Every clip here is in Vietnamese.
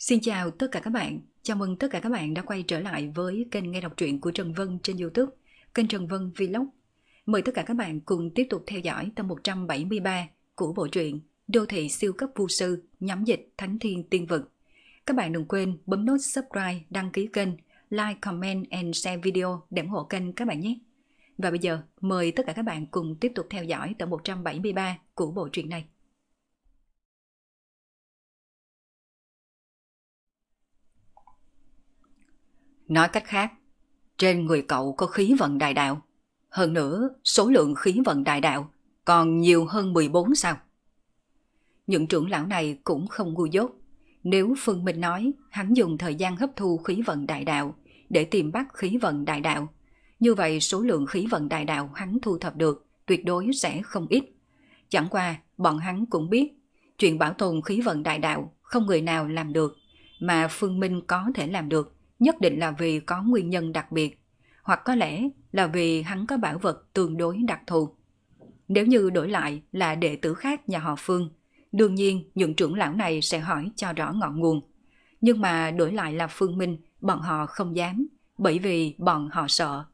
Xin chào tất cả các bạn, chào mừng tất cả các bạn đã quay trở lại với kênh nghe đọc truyện của Trần Vân trên Youtube, kênh Trần Vân Vlog. Mời tất cả các bạn cùng tiếp tục theo dõi tập 173 của bộ truyện Đô thị siêu cấp vô sư nhắm dịch Thánh Thiên Tiên Vực. Các bạn đừng quên bấm nút subscribe, đăng ký kênh, like, comment and share video để ủng hộ kênh các bạn nhé. Và bây giờ, mời tất cả các bạn cùng tiếp tục theo dõi tập 173 của bộ truyện này. Nói cách khác, trên người cậu có khí vận đại đạo. Hơn nữa, số lượng khí vận đại đạo còn nhiều hơn 14 sao? Những trưởng lão này cũng không ngu dốt. Nếu Phương Minh nói hắn dùng thời gian hấp thu khí vận đại đạo để tìm bắt khí vận đại đạo, như vậy số lượng khí vận đại đạo hắn thu thập được tuyệt đối sẽ không ít. Chẳng qua, bọn hắn cũng biết, chuyện bảo tồn khí vận đại đạo không người nào làm được, mà Phương Minh có thể làm được nhất định là vì có nguyên nhân đặc biệt, hoặc có lẽ là vì hắn có bảo vật tương đối đặc thù. Nếu như đổi lại là đệ tử khác nhà họ Phương, đương nhiên những trưởng lão này sẽ hỏi cho rõ ngọn nguồn. Nhưng mà đổi lại là Phương Minh, bọn họ không dám, bởi vì bọn họ sợ.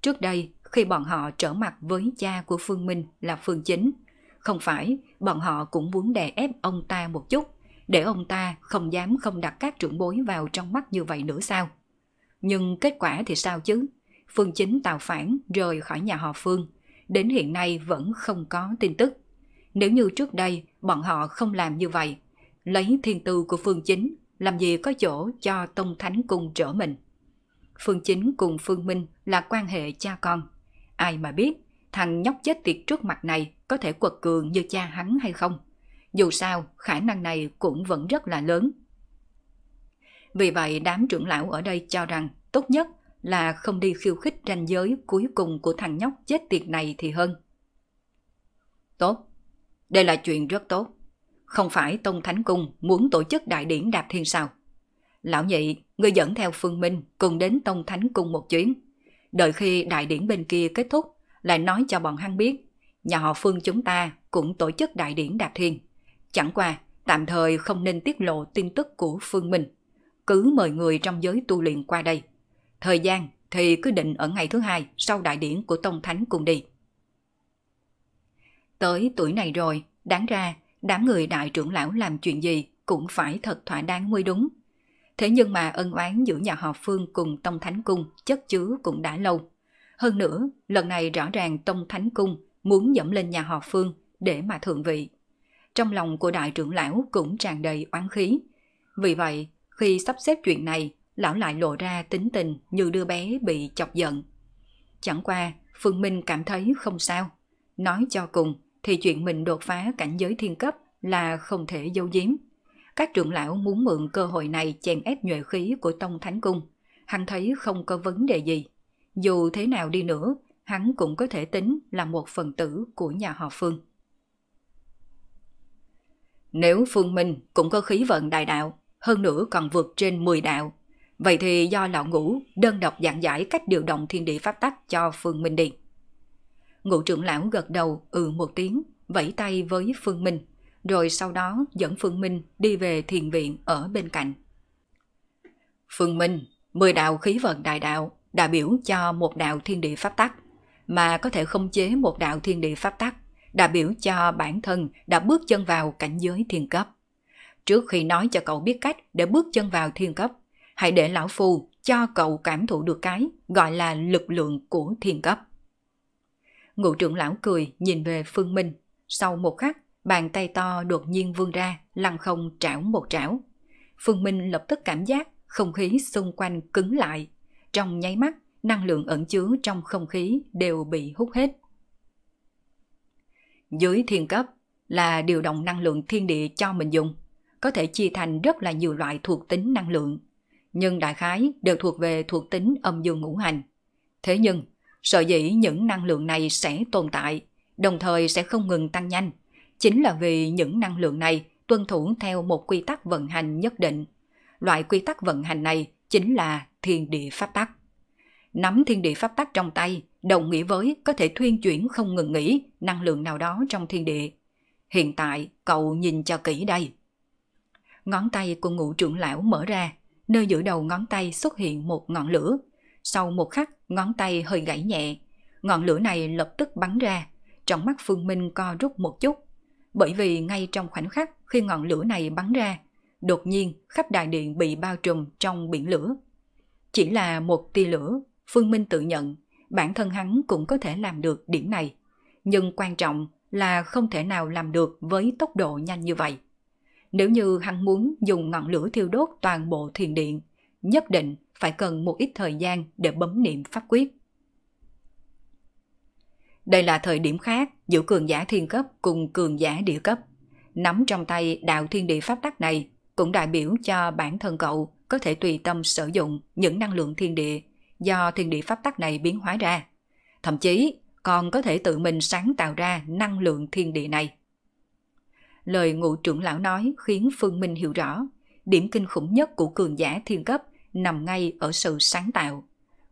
Trước đây, khi bọn họ trở mặt với cha của Phương Minh là Phương Chính, không phải bọn họ cũng muốn đè ép ông ta một chút, để ông ta không dám không đặt các trưởng bối vào trong mắt như vậy nữa sao? Nhưng kết quả thì sao chứ? Phương Chính tạo phản rời khỏi nhà họ Phương, đến hiện nay vẫn không có tin tức. Nếu như trước đây bọn họ không làm như vậy, lấy thiên tư của Phương Chính làm gì có chỗ cho Tông Thánh cùng trở mình. Phương Chính cùng Phương Minh là quan hệ cha con. Ai mà biết thằng nhóc chết tiệt trước mặt này có thể quật cường như cha hắn hay không? Dù sao, khả năng này cũng vẫn rất là lớn. Vì vậy, đám trưởng lão ở đây cho rằng tốt nhất là không đi khiêu khích ranh giới cuối cùng của thằng nhóc chết tiệt này thì hơn. Tốt, đây là chuyện rất tốt. Không phải Tông Thánh Cung muốn tổ chức đại điển đạp thiên sao? Lão nhị, người dẫn theo Phương Minh cùng đến Tông Thánh Cung một chuyến. Đợi khi đại điển bên kia kết thúc, lại nói cho bọn hắn biết, nhà họ Phương chúng ta cũng tổ chức đại điển đạp thiên. Chẳng qua, tạm thời không nên tiết lộ tin tức của Phương Minh. Cứ mời người trong giới tu luyện qua đây. Thời gian thì cứ định ở ngày thứ hai sau đại điển của Tông Thánh cùng đi. Tới tuổi này rồi, đáng ra đám người đại trưởng lão làm chuyện gì cũng phải thật thỏa đáng mới đúng. Thế nhưng mà ân oán giữa nhà họ Phương cùng Tông Thánh Cung chất chứa cũng đã lâu. Hơn nữa, lần này rõ ràng Tông Thánh Cung muốn dẫm lên nhà họ Phương để mà thượng vị trong lòng của đại trưởng lão cũng tràn đầy oán khí. Vì vậy, khi sắp xếp chuyện này, lão lại lộ ra tính tình như đứa bé bị chọc giận. Chẳng qua, Phương Minh cảm thấy không sao. Nói cho cùng, thì chuyện mình đột phá cảnh giới thiên cấp là không thể giấu giếm. Các trưởng lão muốn mượn cơ hội này chèn ép nhuệ khí của Tông Thánh Cung. Hắn thấy không có vấn đề gì. Dù thế nào đi nữa, hắn cũng có thể tính là một phần tử của nhà họ Phương. Nếu Phương Minh cũng có khí vận đại đạo, hơn nữa còn vượt trên 10 đạo, vậy thì do lão ngũ đơn độc giảng giải cách điều động thiên địa pháp tắc cho Phương Minh đi. Ngũ trưởng lão gật đầu ừ một tiếng, vẫy tay với Phương Minh, rồi sau đó dẫn Phương Minh đi về thiền viện ở bên cạnh. Phương Minh, 10 đạo khí vận đại đạo đại biểu cho một đạo thiên địa pháp tắc, mà có thể không chế một đạo thiên địa pháp tắc đã biểu cho bản thân đã bước chân vào cảnh giới thiên cấp. Trước khi nói cho cậu biết cách để bước chân vào thiên cấp, hãy để lão phù cho cậu cảm thụ được cái gọi là lực lượng của thiên cấp. Ngụ trưởng lão cười nhìn về Phương Minh. Sau một khắc, bàn tay to đột nhiên vươn ra, lăn không trảo một trảo. Phương Minh lập tức cảm giác không khí xung quanh cứng lại. Trong nháy mắt, năng lượng ẩn chứa trong không khí đều bị hút hết. Dưới thiên cấp là điều động năng lượng thiên địa cho mình dùng, có thể chia thành rất là nhiều loại thuộc tính năng lượng, nhưng đại khái đều thuộc về thuộc tính âm dương ngũ hành. Thế nhưng, sở dĩ những năng lượng này sẽ tồn tại, đồng thời sẽ không ngừng tăng nhanh, chính là vì những năng lượng này tuân thủ theo một quy tắc vận hành nhất định. Loại quy tắc vận hành này chính là thiên địa pháp tắc. Nắm thiên địa pháp tắc trong tay đồng nghĩa với có thể thuyên chuyển không ngừng nghỉ năng lượng nào đó trong thiên địa. Hiện tại, cậu nhìn cho kỹ đây. Ngón tay của ngũ trưởng lão mở ra, nơi giữa đầu ngón tay xuất hiện một ngọn lửa. Sau một khắc, ngón tay hơi gãy nhẹ. Ngọn lửa này lập tức bắn ra, trong mắt Phương Minh co rút một chút. Bởi vì ngay trong khoảnh khắc khi ngọn lửa này bắn ra, đột nhiên khắp đại điện bị bao trùm trong biển lửa. Chỉ là một tia lửa, Phương Minh tự nhận bản thân hắn cũng có thể làm được điểm này. Nhưng quan trọng là không thể nào làm được với tốc độ nhanh như vậy. Nếu như hắn muốn dùng ngọn lửa thiêu đốt toàn bộ thiền điện, nhất định phải cần một ít thời gian để bấm niệm pháp quyết. Đây là thời điểm khác giữa cường giả thiên cấp cùng cường giả địa cấp. Nắm trong tay đạo thiên địa pháp tắc này cũng đại biểu cho bản thân cậu có thể tùy tâm sử dụng những năng lượng thiên địa do thiên địa pháp tắc này biến hóa ra. Thậm chí còn có thể tự mình sáng tạo ra năng lượng thiên địa này. Lời ngụ trưởng lão nói khiến Phương Minh hiểu rõ, điểm kinh khủng nhất của cường giả thiên cấp nằm ngay ở sự sáng tạo.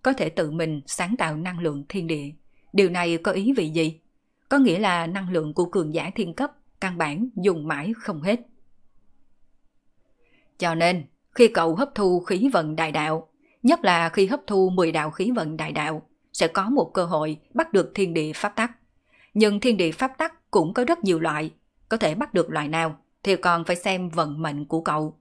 Có thể tự mình sáng tạo năng lượng thiên địa. Điều này có ý vị gì? Có nghĩa là năng lượng của cường giả thiên cấp căn bản dùng mãi không hết. Cho nên, khi cậu hấp thu khí vận đại đạo, Nhất là khi hấp thu 10 đạo khí vận đại đạo, sẽ có một cơ hội bắt được thiên địa pháp tắc. Nhưng thiên địa pháp tắc cũng có rất nhiều loại, có thể bắt được loại nào thì còn phải xem vận mệnh của cậu.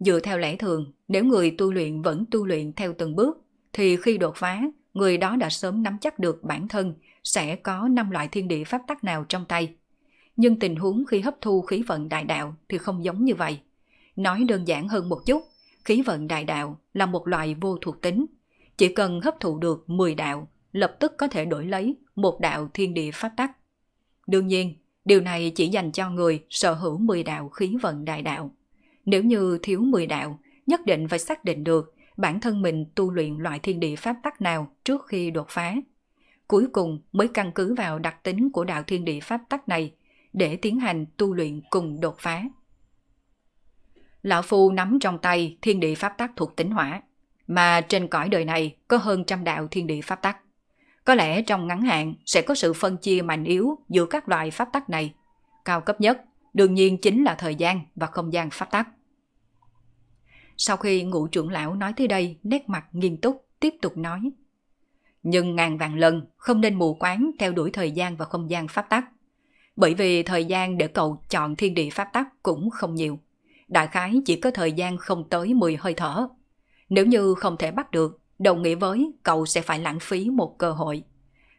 Dựa theo lẽ thường, nếu người tu luyện vẫn tu luyện theo từng bước, thì khi đột phá, người đó đã sớm nắm chắc được bản thân sẽ có 5 loại thiên địa pháp tắc nào trong tay. Nhưng tình huống khi hấp thu khí vận đại đạo thì không giống như vậy. Nói đơn giản hơn một chút khí vận đại đạo là một loại vô thuộc tính. Chỉ cần hấp thụ được 10 đạo, lập tức có thể đổi lấy một đạo thiên địa pháp tắc. Đương nhiên, điều này chỉ dành cho người sở hữu 10 đạo khí vận đại đạo. Nếu như thiếu 10 đạo, nhất định phải xác định được bản thân mình tu luyện loại thiên địa pháp tắc nào trước khi đột phá. Cuối cùng mới căn cứ vào đặc tính của đạo thiên địa pháp tắc này để tiến hành tu luyện cùng đột phá. Lão Phu nắm trong tay thiên địa pháp tắc thuộc tính hỏa, mà trên cõi đời này có hơn trăm đạo thiên địa pháp tắc. Có lẽ trong ngắn hạn sẽ có sự phân chia mạnh yếu giữa các loại pháp tắc này. Cao cấp nhất đương nhiên chính là thời gian và không gian pháp tắc. Sau khi ngũ trưởng lão nói tới đây, nét mặt nghiêm túc, tiếp tục nói. Nhưng ngàn vạn lần không nên mù quáng theo đuổi thời gian và không gian pháp tắc. Bởi vì thời gian để cậu chọn thiên địa pháp tắc cũng không nhiều đại khái chỉ có thời gian không tới 10 hơi thở. Nếu như không thể bắt được, đồng nghĩa với cậu sẽ phải lãng phí một cơ hội.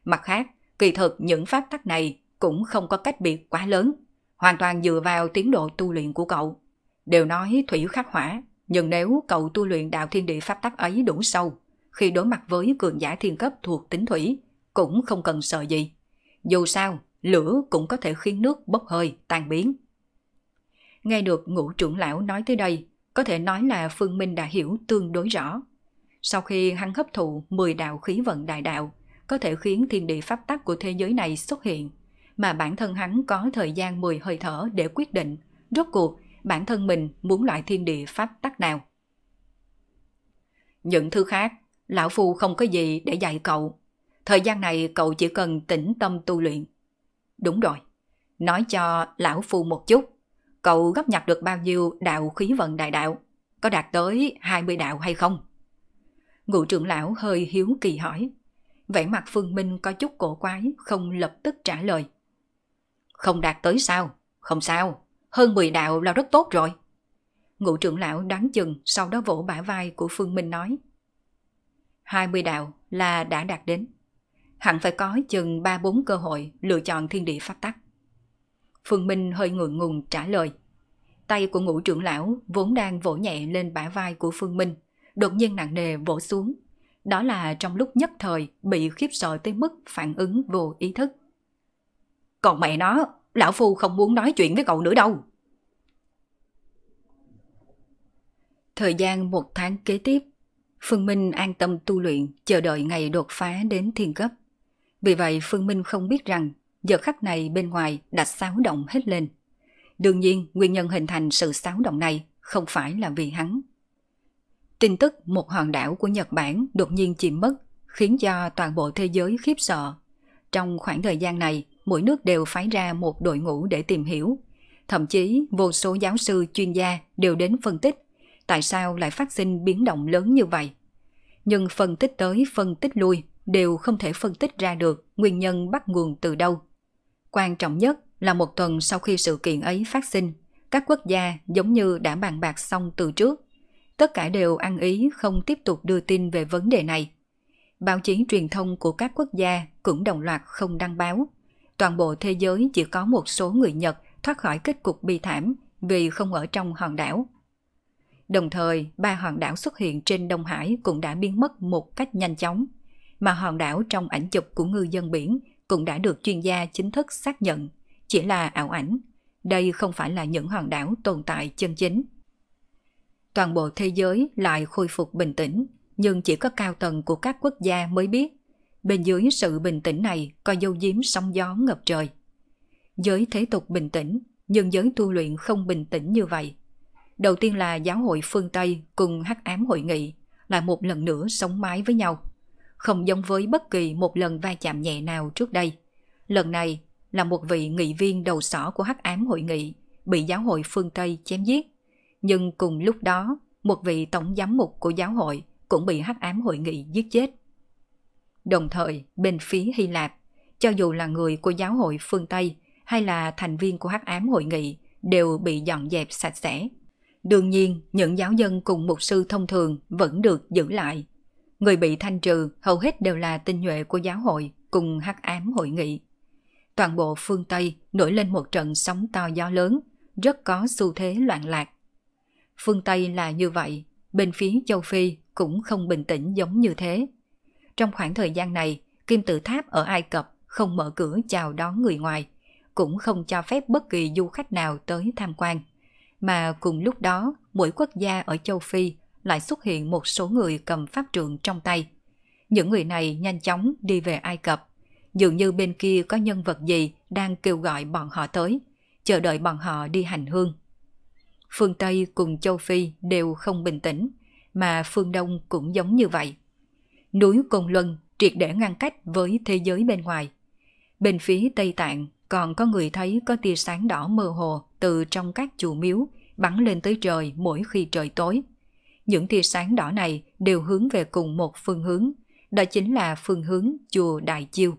Mặt khác, kỳ thực những pháp tắc này cũng không có cách biệt quá lớn, hoàn toàn dựa vào tiến độ tu luyện của cậu. Đều nói thủy khắc hỏa, nhưng nếu cậu tu luyện đạo thiên địa pháp tắc ấy đủ sâu, khi đối mặt với cường giả thiên cấp thuộc tính thủy, cũng không cần sợ gì. Dù sao, lửa cũng có thể khiến nước bốc hơi, tan biến. Nghe được ngũ trưởng lão nói tới đây, có thể nói là Phương Minh đã hiểu tương đối rõ. Sau khi hắn hấp thụ 10 đạo khí vận đại đạo, có thể khiến thiên địa pháp tắc của thế giới này xuất hiện, mà bản thân hắn có thời gian 10 hơi thở để quyết định, rốt cuộc bản thân mình muốn loại thiên địa pháp tắc nào. Những thứ khác, lão phu không có gì để dạy cậu. Thời gian này cậu chỉ cần tĩnh tâm tu luyện. Đúng rồi, nói cho lão phu một chút cậu góp nhặt được bao nhiêu đạo khí vận đại đạo? Có đạt tới 20 đạo hay không? Ngụ trưởng lão hơi hiếu kỳ hỏi. Vẻ mặt Phương Minh có chút cổ quái, không lập tức trả lời. Không đạt tới sao? Không sao, hơn 10 đạo là rất tốt rồi. Ngụ trưởng lão đoán chừng sau đó vỗ bả vai của Phương Minh nói. 20 đạo là đã đạt đến. Hẳn phải có chừng 3-4 cơ hội lựa chọn thiên địa pháp tắc. Phương Minh hơi ngượng ngùng trả lời. Tay của ngũ trưởng lão vốn đang vỗ nhẹ lên bả vai của Phương Minh, đột nhiên nặng nề vỗ xuống. Đó là trong lúc nhất thời bị khiếp sợ tới mức phản ứng vô ý thức. Còn mẹ nó, lão phu không muốn nói chuyện với cậu nữa đâu. Thời gian một tháng kế tiếp, Phương Minh an tâm tu luyện, chờ đợi ngày đột phá đến thiên cấp. Vì vậy Phương Minh không biết rằng Giờ khắc này bên ngoài đã xáo động hết lên. Đương nhiên, nguyên nhân hình thành sự xáo động này không phải là vì hắn. Tin tức một hòn đảo của Nhật Bản đột nhiên chìm mất khiến cho toàn bộ thế giới khiếp sợ. Trong khoảng thời gian này, mỗi nước đều phái ra một đội ngũ để tìm hiểu. Thậm chí, vô số giáo sư chuyên gia đều đến phân tích tại sao lại phát sinh biến động lớn như vậy. Nhưng phân tích tới phân tích lui đều không thể phân tích ra được nguyên nhân bắt nguồn từ đâu. Quan trọng nhất là một tuần sau khi sự kiện ấy phát sinh, các quốc gia giống như đã bàn bạc xong từ trước. Tất cả đều ăn ý không tiếp tục đưa tin về vấn đề này. Báo chí truyền thông của các quốc gia cũng đồng loạt không đăng báo. Toàn bộ thế giới chỉ có một số người Nhật thoát khỏi kết cục bi thảm vì không ở trong hòn đảo. Đồng thời, ba hòn đảo xuất hiện trên Đông Hải cũng đã biến mất một cách nhanh chóng, mà hòn đảo trong ảnh chụp của ngư dân biển cũng đã được chuyên gia chính thức xác nhận, chỉ là ảo ảnh. Đây không phải là những hòn đảo tồn tại chân chính. Toàn bộ thế giới lại khôi phục bình tĩnh, nhưng chỉ có cao tầng của các quốc gia mới biết. Bên dưới sự bình tĩnh này có dâu diếm sóng gió ngập trời. Giới thế tục bình tĩnh, nhưng giới tu luyện không bình tĩnh như vậy. Đầu tiên là giáo hội phương Tây cùng hắc ám hội nghị, lại một lần nữa sống mái với nhau không giống với bất kỳ một lần va chạm nhẹ nào trước đây. Lần này là một vị nghị viên đầu sỏ của hắc ám hội nghị bị giáo hội phương Tây chém giết. Nhưng cùng lúc đó, một vị tổng giám mục của giáo hội cũng bị hắc ám hội nghị giết chết. Đồng thời, bên phía Hy Lạp, cho dù là người của giáo hội phương Tây hay là thành viên của hắc ám hội nghị đều bị dọn dẹp sạch sẽ. Đương nhiên, những giáo dân cùng mục sư thông thường vẫn được giữ lại người bị thanh trừ hầu hết đều là tinh nhuệ của giáo hội cùng hắc ám hội nghị. Toàn bộ phương Tây nổi lên một trận sóng to gió lớn, rất có xu thế loạn lạc. Phương Tây là như vậy, bên phía châu Phi cũng không bình tĩnh giống như thế. Trong khoảng thời gian này, kim tự tháp ở Ai Cập không mở cửa chào đón người ngoài, cũng không cho phép bất kỳ du khách nào tới tham quan. Mà cùng lúc đó, mỗi quốc gia ở châu Phi lại xuất hiện một số người cầm pháp trượng trong tay. Những người này nhanh chóng đi về Ai Cập. Dường như bên kia có nhân vật gì đang kêu gọi bọn họ tới, chờ đợi bọn họ đi hành hương. Phương Tây cùng châu Phi đều không bình tĩnh, mà phương Đông cũng giống như vậy. Núi Côn Luân triệt để ngăn cách với thế giới bên ngoài. Bên phía Tây Tạng còn có người thấy có tia sáng đỏ mơ hồ từ trong các chùa miếu bắn lên tới trời mỗi khi trời tối. Những tia sáng đỏ này đều hướng về cùng một phương hướng, đó chính là phương hướng chùa Đại Chiêu.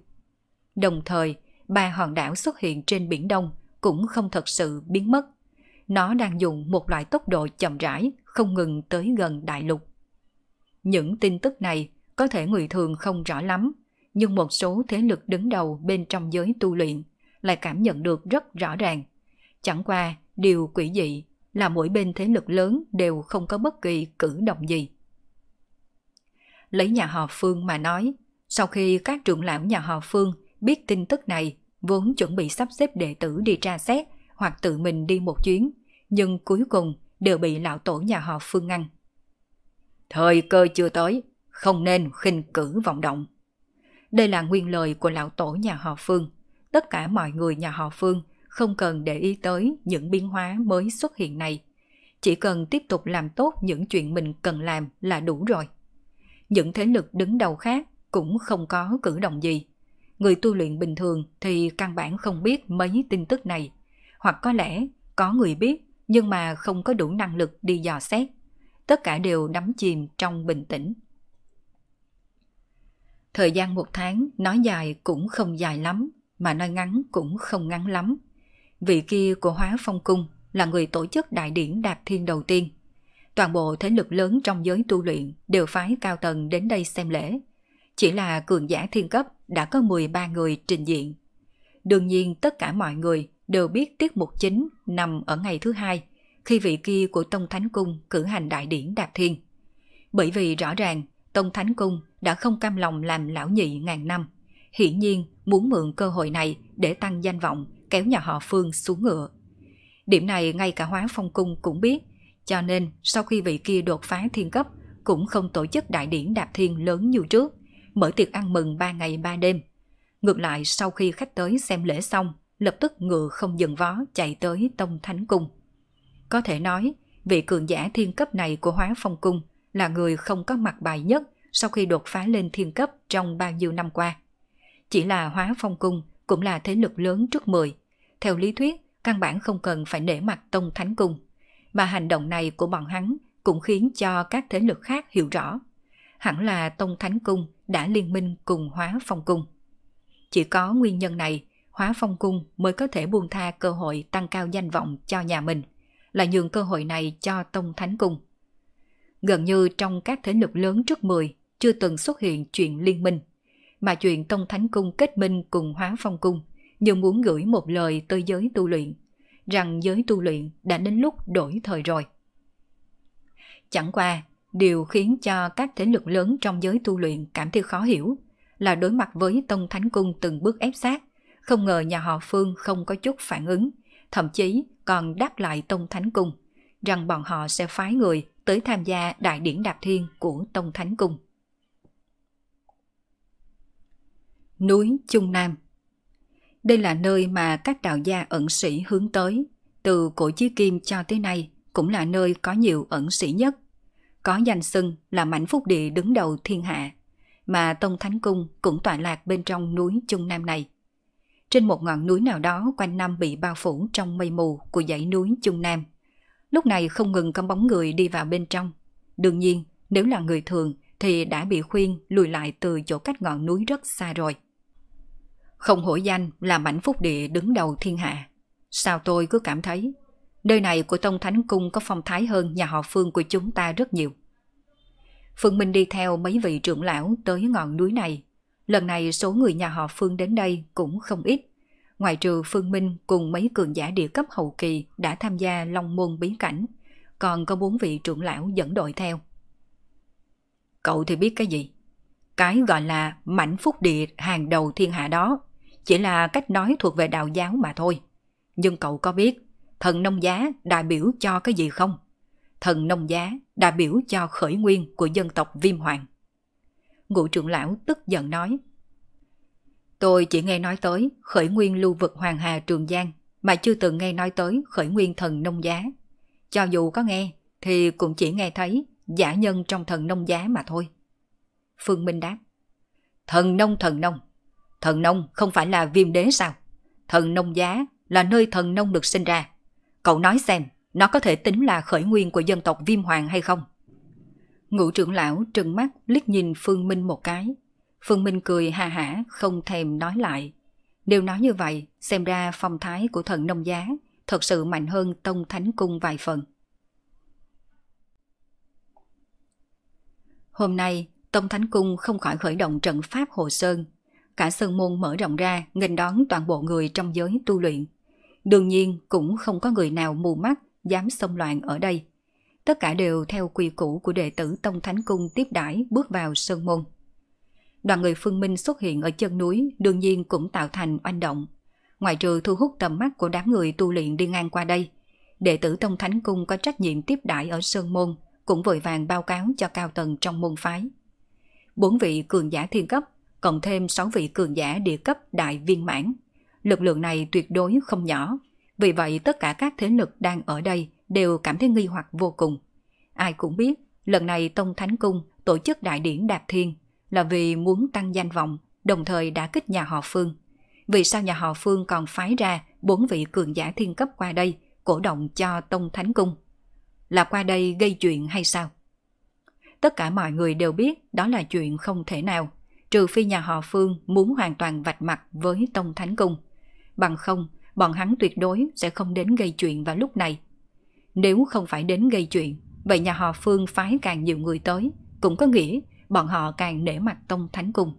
Đồng thời, ba hòn đảo xuất hiện trên biển Đông cũng không thật sự biến mất. Nó đang dùng một loại tốc độ chậm rãi, không ngừng tới gần đại lục. Những tin tức này có thể người thường không rõ lắm, nhưng một số thế lực đứng đầu bên trong giới tu luyện lại cảm nhận được rất rõ ràng. Chẳng qua, điều quỷ dị là mỗi bên thế lực lớn đều không có bất kỳ cử động gì. Lấy nhà họ Phương mà nói, sau khi các trưởng lão nhà họ Phương biết tin tức này, vốn chuẩn bị sắp xếp đệ tử đi tra xét hoặc tự mình đi một chuyến, nhưng cuối cùng đều bị lão tổ nhà họ Phương ngăn. Thời cơ chưa tới, không nên khinh cử vọng động. Đây là nguyên lời của lão tổ nhà họ Phương. Tất cả mọi người nhà họ Phương không cần để ý tới những biến hóa mới xuất hiện này. Chỉ cần tiếp tục làm tốt những chuyện mình cần làm là đủ rồi. Những thế lực đứng đầu khác cũng không có cử động gì. Người tu luyện bình thường thì căn bản không biết mấy tin tức này, hoặc có lẽ có người biết nhưng mà không có đủ năng lực đi dò xét. Tất cả đều đắm chìm trong bình tĩnh. Thời gian một tháng nói dài cũng không dài lắm, mà nói ngắn cũng không ngắn lắm vị kia của hóa phong cung là người tổ chức đại điển đạp thiên đầu tiên. Toàn bộ thế lực lớn trong giới tu luyện đều phái cao tầng đến đây xem lễ. Chỉ là cường giả thiên cấp đã có 13 người trình diện. Đương nhiên tất cả mọi người đều biết tiết mục chính nằm ở ngày thứ hai khi vị kia của Tông Thánh Cung cử hành đại điển đạp thiên. Bởi vì rõ ràng Tông Thánh Cung đã không cam lòng làm lão nhị ngàn năm. Hiển nhiên muốn mượn cơ hội này để tăng danh vọng kéo nhà họ Phương xuống ngựa. Điểm này ngay cả Hóa Phong Cung cũng biết, cho nên sau khi vị kia đột phá thiên cấp cũng không tổ chức đại điển đạp thiên lớn như trước, mở tiệc ăn mừng 3 ngày 3 đêm. Ngược lại sau khi khách tới xem lễ xong, lập tức ngựa không dừng vó chạy tới Tông Thánh Cung. Có thể nói, vị cường giả thiên cấp này của Hóa Phong Cung là người không có mặt bài nhất sau khi đột phá lên thiên cấp trong bao nhiêu năm qua. Chỉ là Hóa Phong Cung cũng là thế lực lớn trước mười theo lý thuyết, căn bản không cần phải để mặt Tông Thánh Cung. Mà hành động này của bọn hắn cũng khiến cho các thế lực khác hiểu rõ. Hẳn là Tông Thánh Cung đã liên minh cùng Hóa Phong Cung. Chỉ có nguyên nhân này, Hóa Phong Cung mới có thể buông tha cơ hội tăng cao danh vọng cho nhà mình, là nhường cơ hội này cho Tông Thánh Cung. Gần như trong các thế lực lớn trước 10 chưa từng xuất hiện chuyện liên minh, mà chuyện Tông Thánh Cung kết minh cùng Hóa Phong Cung nhưng muốn gửi một lời tới giới tu luyện, rằng giới tu luyện đã đến lúc đổi thời rồi. Chẳng qua, điều khiến cho các thế lực lớn trong giới tu luyện cảm thấy khó hiểu là đối mặt với Tông Thánh Cung từng bước ép sát, không ngờ nhà họ Phương không có chút phản ứng, thậm chí còn đáp lại Tông Thánh Cung, rằng bọn họ sẽ phái người tới tham gia đại điển đạp thiên của Tông Thánh Cung. Núi Trung Nam đây là nơi mà các đạo gia ẩn sĩ hướng tới. Từ cổ chí kim cho tới nay cũng là nơi có nhiều ẩn sĩ nhất. Có danh xưng là mảnh phúc địa đứng đầu thiên hạ, mà Tông Thánh Cung cũng tọa lạc bên trong núi Trung Nam này. Trên một ngọn núi nào đó quanh năm bị bao phủ trong mây mù của dãy núi Trung Nam. Lúc này không ngừng có bóng người đi vào bên trong. Đương nhiên, nếu là người thường thì đã bị khuyên lùi lại từ chỗ cách ngọn núi rất xa rồi. Không hổ danh là mảnh phúc địa đứng đầu thiên hạ. Sao tôi cứ cảm thấy nơi này của Tông Thánh Cung có phong thái hơn nhà họ Phương của chúng ta rất nhiều. Phương Minh đi theo mấy vị trưởng lão tới ngọn núi này. Lần này số người nhà họ Phương đến đây cũng không ít. Ngoài trừ Phương Minh cùng mấy cường giả địa cấp hậu kỳ đã tham gia Long Môn Bí Cảnh, còn có bốn vị trưởng lão dẫn đội theo. Cậu thì biết cái gì? Cái gọi là mảnh phúc địa hàng đầu thiên hạ đó chỉ là cách nói thuộc về đạo giáo mà thôi. Nhưng cậu có biết thần nông giá đại biểu cho cái gì không? Thần nông giá đại biểu cho khởi nguyên của dân tộc Viêm Hoàng. Ngụ trưởng lão tức giận nói. Tôi chỉ nghe nói tới khởi nguyên lưu vực Hoàng Hà Trường Giang mà chưa từng nghe nói tới khởi nguyên thần nông giá. Cho dù có nghe thì cũng chỉ nghe thấy giả nhân trong thần nông giá mà thôi. Phương Minh đáp. Thần nông thần nông, Thần nông không phải là viêm đế sao? Thần nông giá là nơi thần nông được sinh ra. Cậu nói xem, nó có thể tính là khởi nguyên của dân tộc viêm hoàng hay không? Ngũ trưởng lão trừng mắt liếc nhìn Phương Minh một cái. Phương Minh cười ha hả không thèm nói lại. Nếu nói như vậy, xem ra phong thái của thần nông giá thật sự mạnh hơn Tông Thánh Cung vài phần. Hôm nay, Tông Thánh Cung không khỏi khởi động trận pháp Hồ Sơn cả sơn môn mở rộng ra nghênh đón toàn bộ người trong giới tu luyện. Đương nhiên cũng không có người nào mù mắt dám xông loạn ở đây. Tất cả đều theo quy củ của đệ tử Tông Thánh Cung tiếp đãi bước vào sơn môn. Đoàn người phương minh xuất hiện ở chân núi đương nhiên cũng tạo thành oanh động. Ngoài trừ thu hút tầm mắt của đám người tu luyện đi ngang qua đây, đệ tử Tông Thánh Cung có trách nhiệm tiếp đãi ở sơn môn cũng vội vàng báo cáo cho cao tầng trong môn phái. Bốn vị cường giả thiên cấp cộng thêm 6 vị cường giả địa cấp đại viên mãn. Lực lượng này tuyệt đối không nhỏ, vì vậy tất cả các thế lực đang ở đây đều cảm thấy nghi hoặc vô cùng. Ai cũng biết, lần này Tông Thánh Cung tổ chức đại điển đạp thiên là vì muốn tăng danh vọng, đồng thời đã kích nhà họ Phương. Vì sao nhà họ Phương còn phái ra bốn vị cường giả thiên cấp qua đây, cổ động cho Tông Thánh Cung? Là qua đây gây chuyện hay sao? Tất cả mọi người đều biết đó là chuyện không thể nào trừ phi nhà họ Phương muốn hoàn toàn vạch mặt với Tông Thánh Cung. Bằng không, bọn hắn tuyệt đối sẽ không đến gây chuyện vào lúc này. Nếu không phải đến gây chuyện, vậy nhà họ Phương phái càng nhiều người tới, cũng có nghĩa bọn họ càng nể mặt Tông Thánh Cung.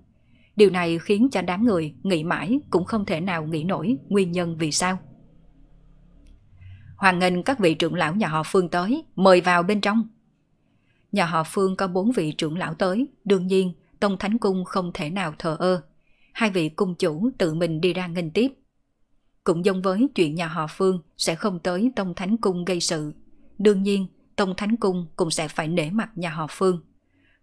Điều này khiến cho đám người nghĩ mãi cũng không thể nào nghĩ nổi nguyên nhân vì sao. Hoàng nghênh các vị trưởng lão nhà họ Phương tới, mời vào bên trong. Nhà họ Phương có bốn vị trưởng lão tới, đương nhiên Tông Thánh Cung không thể nào thờ ơ. Hai vị cung chủ tự mình đi ra nghênh tiếp. Cũng giống với chuyện nhà họ Phương sẽ không tới Tông Thánh Cung gây sự. Đương nhiên, Tông Thánh Cung cũng sẽ phải nể mặt nhà họ Phương.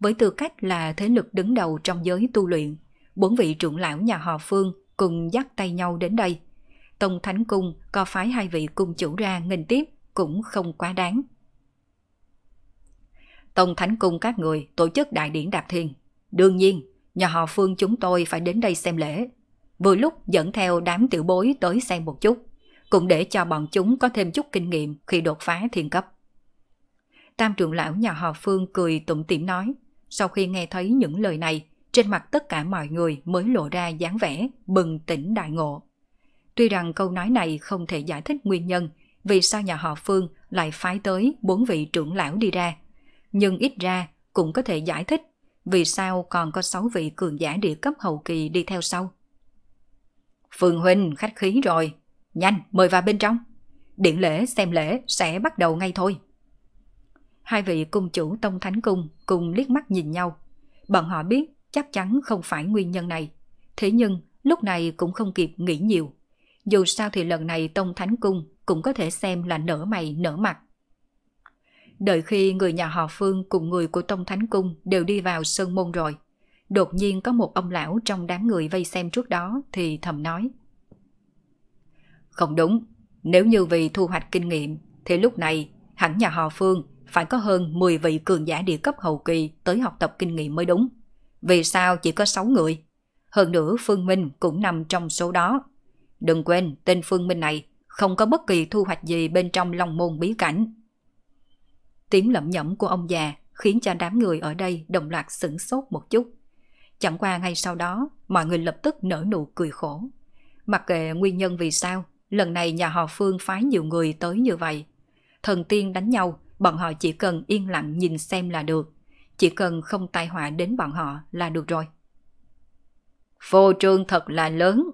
Với tư cách là thế lực đứng đầu trong giới tu luyện, bốn vị trưởng lão nhà họ Phương cùng dắt tay nhau đến đây. Tông Thánh Cung có phái hai vị cung chủ ra nghênh tiếp cũng không quá đáng. Tông Thánh Cung các người tổ chức đại điển đạp thiên. Đương nhiên, nhà họ Phương chúng tôi phải đến đây xem lễ. Vừa lúc dẫn theo đám tiểu bối tới xem một chút, cũng để cho bọn chúng có thêm chút kinh nghiệm khi đột phá thiên cấp. Tam trưởng lão nhà họ Phương cười tụng tiệm nói, sau khi nghe thấy những lời này, trên mặt tất cả mọi người mới lộ ra dáng vẻ bừng tỉnh đại ngộ. Tuy rằng câu nói này không thể giải thích nguyên nhân vì sao nhà họ Phương lại phái tới bốn vị trưởng lão đi ra, nhưng ít ra cũng có thể giải thích vì sao còn có 6 vị cường giả địa cấp hậu kỳ đi theo sau. Phương Huynh khách khí rồi, nhanh mời vào bên trong. Điện lễ xem lễ sẽ bắt đầu ngay thôi. Hai vị cung chủ Tông Thánh Cung cùng liếc mắt nhìn nhau. Bọn họ biết chắc chắn không phải nguyên nhân này. Thế nhưng lúc này cũng không kịp nghĩ nhiều. Dù sao thì lần này Tông Thánh Cung cũng có thể xem là nở mày nở mặt Đợi khi người nhà họ Phương cùng người của Tông Thánh Cung đều đi vào Sơn Môn rồi, đột nhiên có một ông lão trong đám người vây xem trước đó thì thầm nói. Không đúng, nếu như vì thu hoạch kinh nghiệm thì lúc này hẳn nhà họ Phương phải có hơn 10 vị cường giả địa cấp hậu kỳ tới học tập kinh nghiệm mới đúng. Vì sao chỉ có 6 người? Hơn nữa Phương Minh cũng nằm trong số đó. Đừng quên tên Phương Minh này không có bất kỳ thu hoạch gì bên trong long môn bí cảnh. Tiếng lẩm nhẩm của ông già khiến cho đám người ở đây đồng loạt sửng sốt một chút. Chẳng qua ngay sau đó, mọi người lập tức nở nụ cười khổ. Mặc kệ nguyên nhân vì sao, lần này nhà họ Phương phái nhiều người tới như vậy. Thần tiên đánh nhau, bọn họ chỉ cần yên lặng nhìn xem là được. Chỉ cần không tai họa đến bọn họ là được rồi. Vô trương thật là lớn.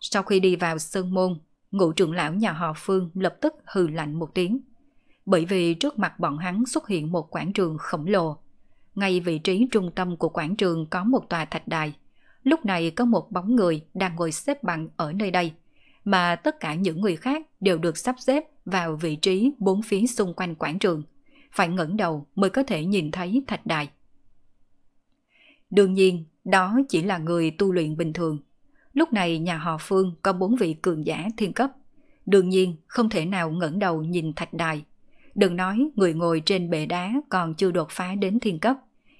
Sau khi đi vào sơn môn, ngũ trưởng lão nhà họ Phương lập tức hừ lạnh một tiếng bởi vì trước mặt bọn hắn xuất hiện một quảng trường khổng lồ. Ngay vị trí trung tâm của quảng trường có một tòa thạch đài. Lúc này có một bóng người đang ngồi xếp bằng ở nơi đây, mà tất cả những người khác đều được sắp xếp vào vị trí bốn phía xung quanh quảng trường. Phải ngẩng đầu mới có thể nhìn thấy thạch đài. Đương nhiên, đó chỉ là người tu luyện bình thường. Lúc này nhà họ Phương có bốn vị cường giả thiên cấp. Đương nhiên, không thể nào ngẩng đầu nhìn thạch đài Đừng nói người ngồi trên bệ đá còn chưa đột phá đến thiên cấp.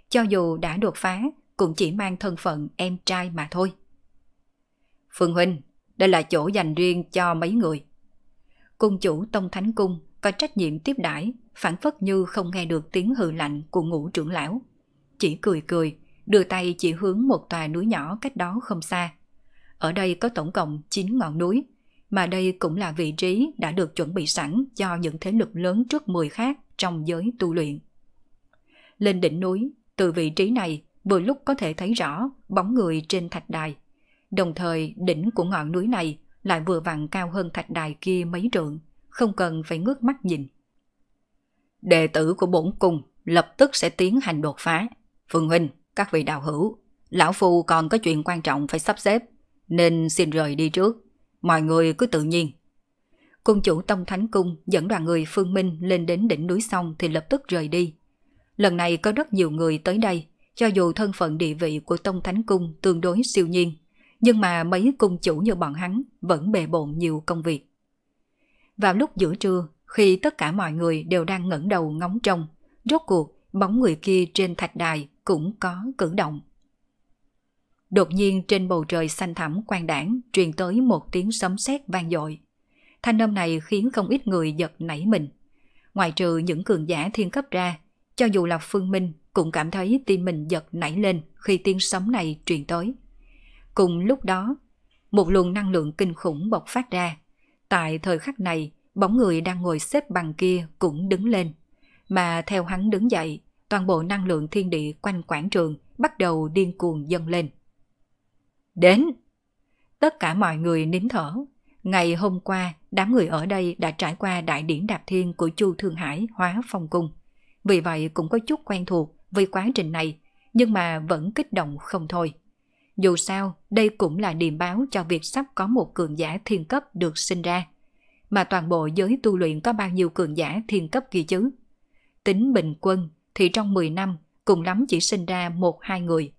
Cho dù đã đột phá, cũng chỉ mang thân phận em trai mà thôi. Phương Huynh, đây là chỗ dành riêng cho mấy người. Cung chủ Tông Thánh Cung có trách nhiệm tiếp đãi, phản phất như không nghe được tiếng hừ lạnh của ngũ trưởng lão. Chỉ cười cười, đưa tay chỉ hướng một tòa núi nhỏ cách đó không xa. Ở đây có tổng cộng 9 ngọn núi, mà đây cũng là vị trí đã được chuẩn bị sẵn cho những thế lực lớn trước 10 khác trong giới tu luyện. Lên đỉnh núi, từ vị trí này vừa lúc có thể thấy rõ bóng người trên thạch đài. Đồng thời đỉnh của ngọn núi này lại vừa vặn cao hơn thạch đài kia mấy trượng, không cần phải ngước mắt nhìn. Đệ tử của bổn cung lập tức sẽ tiến hành đột phá. Phương huynh, các vị đạo hữu, lão phu còn có chuyện quan trọng phải sắp xếp, nên xin rời đi trước mọi người cứ tự nhiên. Cung chủ Tông Thánh Cung dẫn đoàn người Phương Minh lên đến đỉnh núi xong thì lập tức rời đi. Lần này có rất nhiều người tới đây, cho dù thân phận địa vị của Tông Thánh Cung tương đối siêu nhiên, nhưng mà mấy cung chủ như bọn hắn vẫn bề bộn nhiều công việc. Vào lúc giữa trưa, khi tất cả mọi người đều đang ngẩng đầu ngóng trông, rốt cuộc bóng người kia trên thạch đài cũng có cử động. Đột nhiên trên bầu trời xanh thẳm quang đảng truyền tới một tiếng sấm sét vang dội. Thanh âm này khiến không ít người giật nảy mình. Ngoài trừ những cường giả thiên cấp ra, cho dù là Phương Minh cũng cảm thấy tim mình giật nảy lên khi tiếng sấm này truyền tới. Cùng lúc đó, một luồng năng lượng kinh khủng bộc phát ra. Tại thời khắc này, bóng người đang ngồi xếp bằng kia cũng đứng lên. Mà theo hắn đứng dậy, toàn bộ năng lượng thiên địa quanh quảng trường bắt đầu điên cuồng dâng lên. Đến! Tất cả mọi người nín thở. Ngày hôm qua, đám người ở đây đã trải qua đại điển đạp thiên của Chu Thương Hải hóa phong cung. Vì vậy cũng có chút quen thuộc với quá trình này, nhưng mà vẫn kích động không thôi. Dù sao, đây cũng là điềm báo cho việc sắp có một cường giả thiên cấp được sinh ra. Mà toàn bộ giới tu luyện có bao nhiêu cường giả thiên cấp kỳ chứ? Tính bình quân thì trong 10 năm cùng lắm chỉ sinh ra một hai người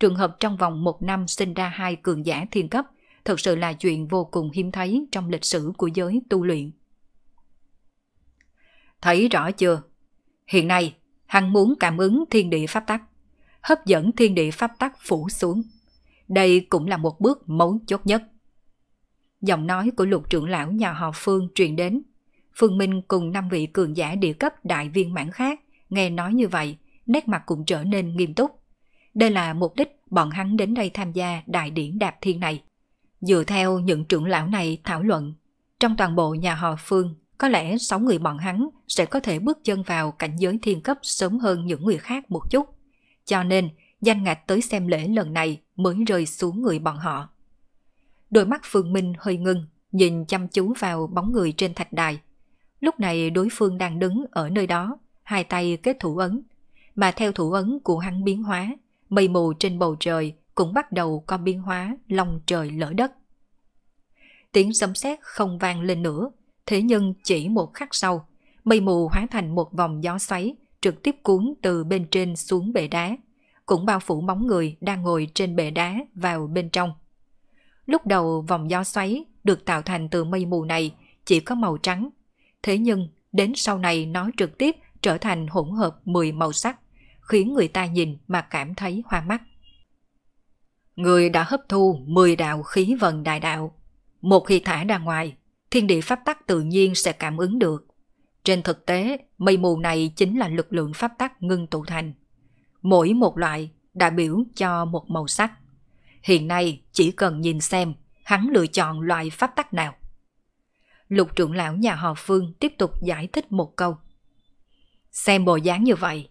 trường hợp trong vòng một năm sinh ra hai cường giả thiên cấp thật sự là chuyện vô cùng hiếm thấy trong lịch sử của giới tu luyện. Thấy rõ chưa? Hiện nay, hắn muốn cảm ứng thiên địa pháp tắc, hấp dẫn thiên địa pháp tắc phủ xuống. Đây cũng là một bước mấu chốt nhất. Giọng nói của lục trưởng lão nhà họ Phương truyền đến. Phương Minh cùng năm vị cường giả địa cấp đại viên mãn khác nghe nói như vậy, nét mặt cũng trở nên nghiêm túc. Đây là mục đích bọn hắn đến đây tham gia đại điển đạp thiên này. Dựa theo những trưởng lão này thảo luận, trong toàn bộ nhà họ Phương, có lẽ 6 người bọn hắn sẽ có thể bước chân vào cảnh giới thiên cấp sớm hơn những người khác một chút. Cho nên, danh ngạch tới xem lễ lần này mới rơi xuống người bọn họ. Đôi mắt Phương Minh hơi ngưng, nhìn chăm chú vào bóng người trên thạch đài. Lúc này đối phương đang đứng ở nơi đó, hai tay kết thủ ấn, mà theo thủ ấn của hắn biến hóa, mây mù trên bầu trời cũng bắt đầu có biến hóa lòng trời lỡ đất. Tiếng sấm sét không vang lên nữa, thế nhưng chỉ một khắc sau, mây mù hóa thành một vòng gió xoáy trực tiếp cuốn từ bên trên xuống bệ đá, cũng bao phủ bóng người đang ngồi trên bệ đá vào bên trong. Lúc đầu vòng gió xoáy được tạo thành từ mây mù này chỉ có màu trắng, thế nhưng đến sau này nó trực tiếp trở thành hỗn hợp 10 màu sắc khiến người ta nhìn mà cảm thấy hoa mắt. Người đã hấp thu 10 đạo khí vần đại đạo. Một khi thả ra ngoài, thiên địa pháp tắc tự nhiên sẽ cảm ứng được. Trên thực tế, mây mù này chính là lực lượng pháp tắc ngưng tụ thành. Mỗi một loại đại biểu cho một màu sắc. Hiện nay chỉ cần nhìn xem hắn lựa chọn loại pháp tắc nào. Lục trưởng lão nhà họ Phương tiếp tục giải thích một câu. Xem bộ dáng như vậy,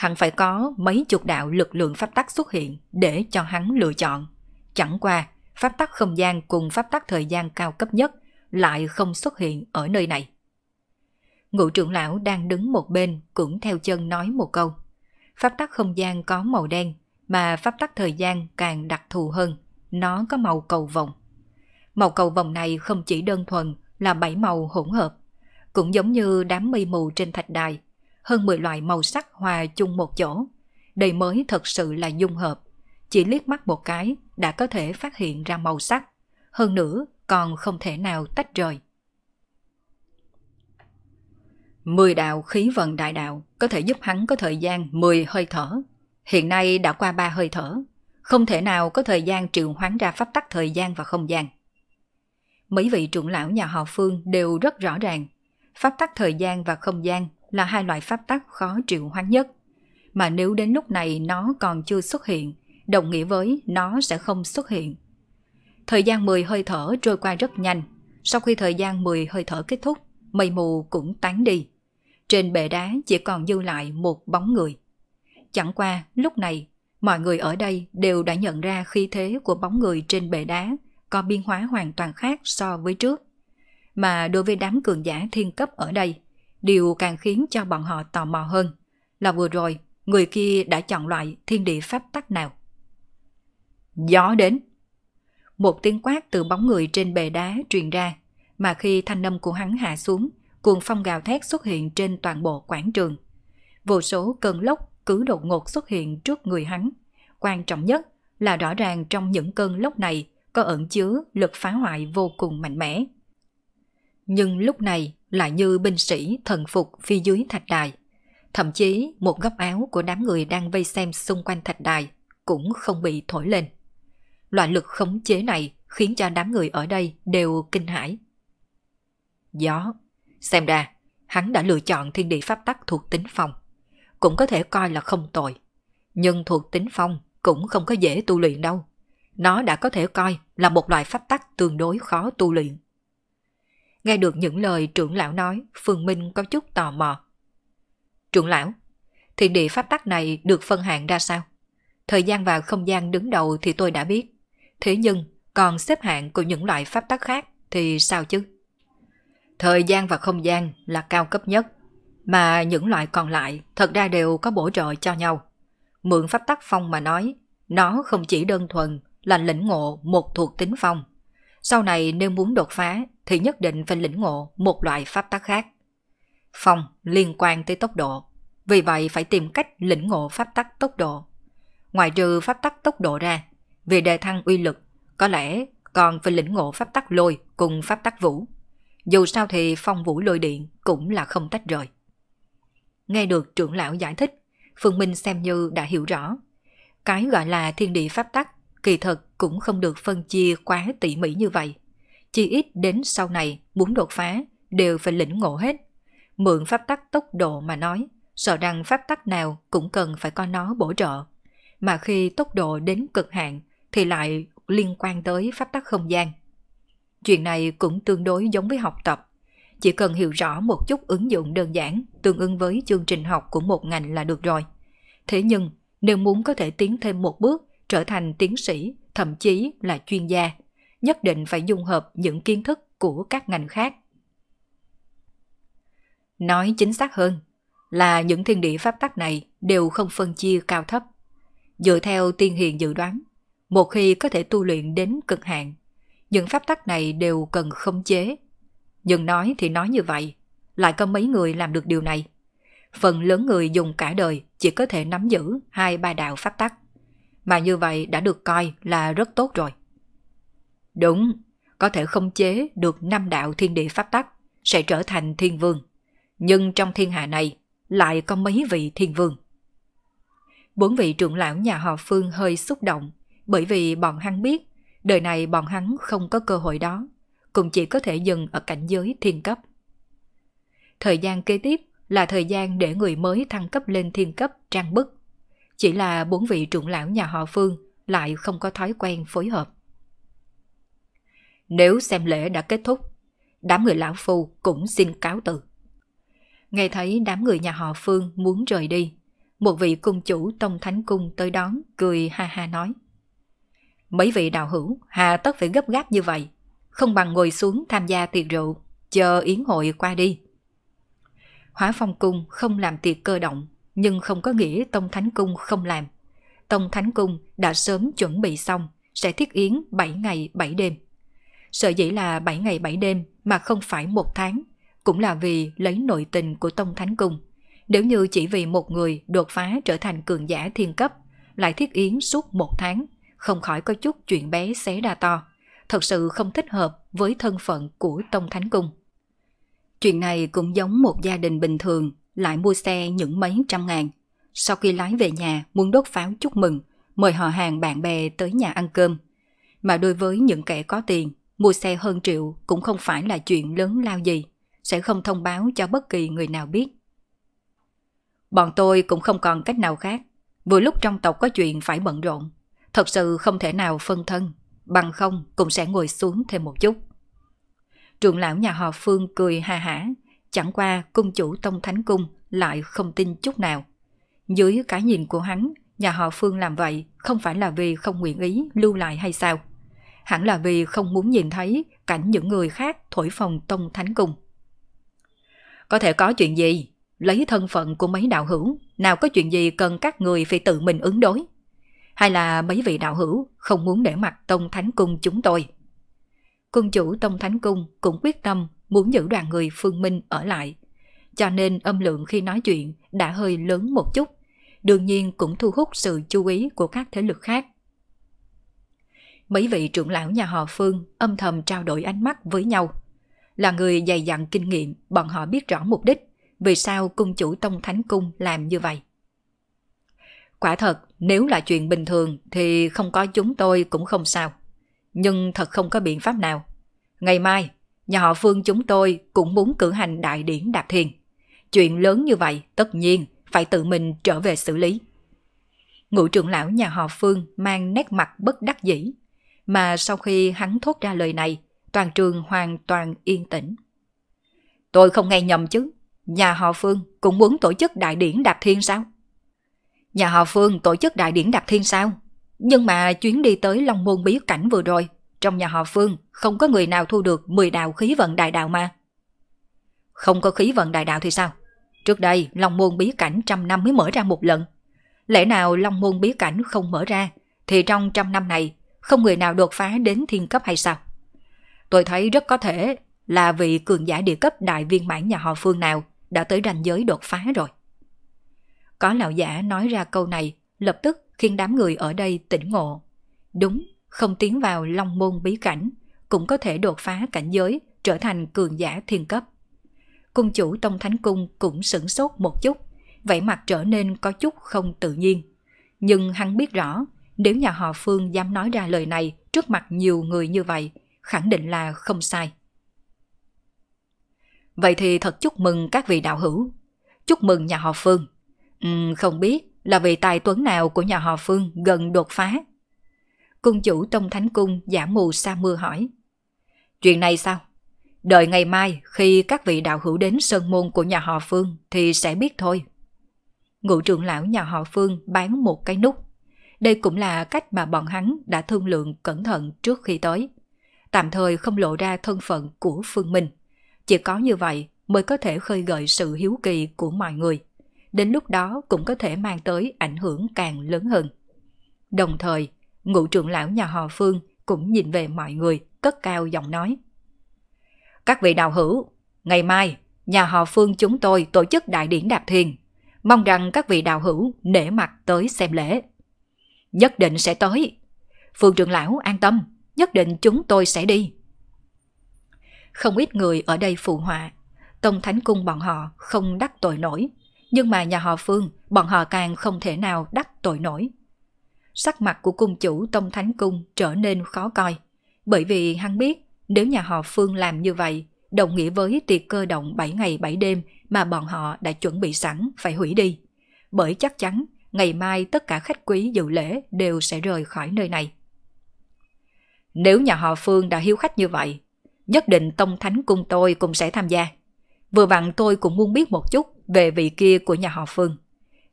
hẳn phải có mấy chục đạo lực lượng pháp tắc xuất hiện để cho hắn lựa chọn. Chẳng qua, pháp tắc không gian cùng pháp tắc thời gian cao cấp nhất lại không xuất hiện ở nơi này. Ngụ trưởng lão đang đứng một bên cũng theo chân nói một câu. Pháp tắc không gian có màu đen, mà pháp tắc thời gian càng đặc thù hơn, nó có màu cầu vồng. Màu cầu vồng này không chỉ đơn thuần là bảy màu hỗn hợp, cũng giống như đám mây mù trên thạch đài hơn 10 loại màu sắc hòa chung một chỗ. Đây mới thật sự là dung hợp. Chỉ liếc mắt một cái đã có thể phát hiện ra màu sắc. Hơn nữa còn không thể nào tách rời. Mười đạo khí vận đại đạo có thể giúp hắn có thời gian 10 hơi thở. Hiện nay đã qua 3 hơi thở. Không thể nào có thời gian triệu hoán ra pháp tắc thời gian và không gian. Mấy vị trưởng lão nhà họ Phương đều rất rõ ràng. Pháp tắc thời gian và không gian là hai loại pháp tắc khó triệu hoán nhất. Mà nếu đến lúc này nó còn chưa xuất hiện, đồng nghĩa với nó sẽ không xuất hiện. Thời gian 10 hơi thở trôi qua rất nhanh. Sau khi thời gian 10 hơi thở kết thúc, mây mù cũng tán đi. Trên bệ đá chỉ còn dư lại một bóng người. Chẳng qua, lúc này, mọi người ở đây đều đã nhận ra khí thế của bóng người trên bệ đá có biên hóa hoàn toàn khác so với trước. Mà đối với đám cường giả thiên cấp ở đây, Điều càng khiến cho bọn họ tò mò hơn là vừa rồi người kia đã chọn loại thiên địa pháp tắc nào. Gió đến. Một tiếng quát từ bóng người trên bề đá truyền ra, mà khi thanh âm của hắn hạ xuống, cuồng phong gào thét xuất hiện trên toàn bộ quảng trường. Vô số cơn lốc cứ đột ngột xuất hiện trước người hắn. Quan trọng nhất là rõ ràng trong những cơn lốc này có ẩn chứa lực phá hoại vô cùng mạnh mẽ. Nhưng lúc này, lại như binh sĩ thần phục phía dưới thạch đài. Thậm chí một góc áo của đám người đang vây xem xung quanh thạch đài cũng không bị thổi lên. Loại lực khống chế này khiến cho đám người ở đây đều kinh hãi. Gió, xem ra hắn đã lựa chọn thiên địa pháp tắc thuộc tính phong, cũng có thể coi là không tội. Nhưng thuộc tính phong cũng không có dễ tu luyện đâu. Nó đã có thể coi là một loại pháp tắc tương đối khó tu luyện Nghe được những lời trưởng lão nói, Phương Minh có chút tò mò. Trưởng lão, thiền địa pháp tắc này được phân hạng ra sao? Thời gian và không gian đứng đầu thì tôi đã biết. Thế nhưng, còn xếp hạng của những loại pháp tắc khác thì sao chứ? Thời gian và không gian là cao cấp nhất, mà những loại còn lại thật ra đều có bổ trợ cho nhau. Mượn pháp tắc phong mà nói, nó không chỉ đơn thuần là lĩnh ngộ một thuộc tính phong. Sau này nếu muốn đột phá thì nhất định phải lĩnh ngộ một loại pháp tắc khác. Phong liên quan tới tốc độ, vì vậy phải tìm cách lĩnh ngộ pháp tắc tốc độ. Ngoài trừ pháp tắc tốc độ ra, vì đề thăng uy lực, có lẽ còn phải lĩnh ngộ pháp tắc lôi cùng pháp tắc vũ. Dù sao thì phong vũ lôi điện cũng là không tách rời. Nghe được trưởng lão giải thích, Phương Minh xem như đã hiểu rõ. Cái gọi là thiên địa pháp tắc kỳ thật cũng không được phân chia quá tỉ mỉ như vậy chi ít đến sau này muốn đột phá đều phải lĩnh ngộ hết. Mượn pháp tắc tốc độ mà nói, sợ rằng pháp tắc nào cũng cần phải có nó bổ trợ. Mà khi tốc độ đến cực hạn thì lại liên quan tới pháp tắc không gian. Chuyện này cũng tương đối giống với học tập. Chỉ cần hiểu rõ một chút ứng dụng đơn giản tương ứng với chương trình học của một ngành là được rồi. Thế nhưng, nếu muốn có thể tiến thêm một bước trở thành tiến sĩ, thậm chí là chuyên gia nhất định phải dung hợp những kiến thức của các ngành khác. Nói chính xác hơn là những thiên địa pháp tắc này đều không phân chia cao thấp. Dựa theo tiên hiền dự đoán, một khi có thể tu luyện đến cực hạn, những pháp tắc này đều cần khống chế. Nhưng nói thì nói như vậy, lại có mấy người làm được điều này. Phần lớn người dùng cả đời chỉ có thể nắm giữ hai ba đạo pháp tắc. Mà như vậy đã được coi là rất tốt rồi. Đúng, có thể không chế được năm đạo thiên địa pháp tắc, sẽ trở thành thiên vương. Nhưng trong thiên hạ này, lại có mấy vị thiên vương. Bốn vị trưởng lão nhà họ Phương hơi xúc động, bởi vì bọn hắn biết, đời này bọn hắn không có cơ hội đó, cũng chỉ có thể dừng ở cảnh giới thiên cấp. Thời gian kế tiếp là thời gian để người mới thăng cấp lên thiên cấp trang bức. Chỉ là bốn vị trưởng lão nhà họ Phương lại không có thói quen phối hợp. Nếu xem lễ đã kết thúc, đám người lão phu cũng xin cáo từ. Nghe thấy đám người nhà họ Phương muốn rời đi, một vị cung chủ tông thánh cung tới đón cười ha ha nói. Mấy vị đạo hữu hà tất phải gấp gáp như vậy, không bằng ngồi xuống tham gia tiệc rượu, chờ yến hội qua đi. Hóa phong cung không làm tiệc cơ động, nhưng không có nghĩa tông thánh cung không làm. Tông thánh cung đã sớm chuẩn bị xong, sẽ thiết yến 7 ngày 7 đêm. Sợ dĩ là 7 ngày 7 đêm mà không phải một tháng, cũng là vì lấy nội tình của Tông Thánh Cung. Nếu như chỉ vì một người đột phá trở thành cường giả thiên cấp, lại thiết yến suốt một tháng, không khỏi có chút chuyện bé xé đa to, thật sự không thích hợp với thân phận của Tông Thánh Cung. Chuyện này cũng giống một gia đình bình thường, lại mua xe những mấy trăm ngàn. Sau khi lái về nhà muốn đốt pháo chúc mừng, mời họ hàng bạn bè tới nhà ăn cơm. Mà đối với những kẻ có tiền mua xe hơn triệu cũng không phải là chuyện lớn lao gì, sẽ không thông báo cho bất kỳ người nào biết. Bọn tôi cũng không còn cách nào khác, vừa lúc trong tộc có chuyện phải bận rộn, thật sự không thể nào phân thân, bằng không cũng sẽ ngồi xuống thêm một chút. trưởng lão nhà họ Phương cười ha hả, chẳng qua cung chủ Tông Thánh Cung lại không tin chút nào. Dưới cái nhìn của hắn, nhà họ Phương làm vậy không phải là vì không nguyện ý lưu lại hay sao? hẳn là vì không muốn nhìn thấy cảnh những người khác thổi phòng tông thánh cung. Có thể có chuyện gì, lấy thân phận của mấy đạo hữu, nào có chuyện gì cần các người phải tự mình ứng đối. Hay là mấy vị đạo hữu không muốn để mặt tông thánh cung chúng tôi. Cung chủ tông thánh cung cũng quyết tâm muốn giữ đoàn người phương minh ở lại. Cho nên âm lượng khi nói chuyện đã hơi lớn một chút, đương nhiên cũng thu hút sự chú ý của các thế lực khác mấy vị trưởng lão nhà họ Phương âm thầm trao đổi ánh mắt với nhau. Là người dày dặn kinh nghiệm, bọn họ biết rõ mục đích, vì sao cung chủ Tông Thánh Cung làm như vậy. Quả thật, nếu là chuyện bình thường thì không có chúng tôi cũng không sao. Nhưng thật không có biện pháp nào. Ngày mai, nhà họ Phương chúng tôi cũng muốn cử hành đại điển đạp thiền. Chuyện lớn như vậy tất nhiên phải tự mình trở về xử lý. Ngụ trưởng lão nhà họ Phương mang nét mặt bất đắc dĩ mà sau khi hắn thốt ra lời này, toàn trường hoàn toàn yên tĩnh. Tôi không nghe nhầm chứ, nhà họ Phương cũng muốn tổ chức đại điển đạp thiên sao? Nhà họ Phương tổ chức đại điển đạp thiên sao? Nhưng mà chuyến đi tới Long Môn Bí Cảnh vừa rồi, trong nhà họ Phương không có người nào thu được 10 đạo khí vận đại đạo mà. Không có khí vận đại đạo thì sao? Trước đây Long Môn Bí Cảnh trăm năm mới mở ra một lần. Lẽ nào Long Môn Bí Cảnh không mở ra thì trong trăm năm này không người nào đột phá đến thiên cấp hay sao? Tôi thấy rất có thể là vị cường giả địa cấp đại viên mãn nhà họ Phương nào đã tới ranh giới đột phá rồi. Có lão giả nói ra câu này, lập tức khiến đám người ở đây tỉnh ngộ. Đúng, không tiến vào long môn bí cảnh, cũng có thể đột phá cảnh giới, trở thành cường giả thiên cấp. Cung chủ Tông Thánh Cung cũng sửng sốt một chút, vẻ mặt trở nên có chút không tự nhiên. Nhưng hắn biết rõ, nếu nhà họ Phương dám nói ra lời này trước mặt nhiều người như vậy, khẳng định là không sai. Vậy thì thật chúc mừng các vị đạo hữu. Chúc mừng nhà họ Phương. Uhm, không biết là vị tài tuấn nào của nhà họ Phương gần đột phá. Cung chủ Tông Thánh Cung giả mù sa mưa hỏi. Chuyện này sao? Đợi ngày mai khi các vị đạo hữu đến sơn môn của nhà họ Phương thì sẽ biết thôi. Ngụ trưởng lão nhà họ Phương bán một cái nút đây cũng là cách mà bọn hắn đã thương lượng cẩn thận trước khi tới. Tạm thời không lộ ra thân phận của Phương Minh. Chỉ có như vậy mới có thể khơi gợi sự hiếu kỳ của mọi người. Đến lúc đó cũng có thể mang tới ảnh hưởng càng lớn hơn. Đồng thời, ngụ trưởng lão nhà họ Phương cũng nhìn về mọi người, cất cao giọng nói. Các vị đạo hữu, ngày mai, nhà họ Phương chúng tôi tổ chức đại điển đạp thuyền. Mong rằng các vị đạo hữu nể mặt tới xem lễ. Nhất định sẽ tới. Phương trưởng lão an tâm, nhất định chúng tôi sẽ đi. Không ít người ở đây phụ họa. Tông Thánh Cung bọn họ không đắc tội nổi. Nhưng mà nhà họ Phương, bọn họ càng không thể nào đắc tội nổi. Sắc mặt của cung chủ Tông Thánh Cung trở nên khó coi. Bởi vì hắn biết nếu nhà họ Phương làm như vậy, đồng nghĩa với tiệc cơ động 7 ngày 7 đêm mà bọn họ đã chuẩn bị sẵn phải hủy đi. Bởi chắc chắn ngày mai tất cả khách quý dự lễ đều sẽ rời khỏi nơi này. Nếu nhà họ Phương đã hiếu khách như vậy, nhất định Tông Thánh cung tôi cũng sẽ tham gia. Vừa vặn tôi cũng muốn biết một chút về vị kia của nhà họ Phương.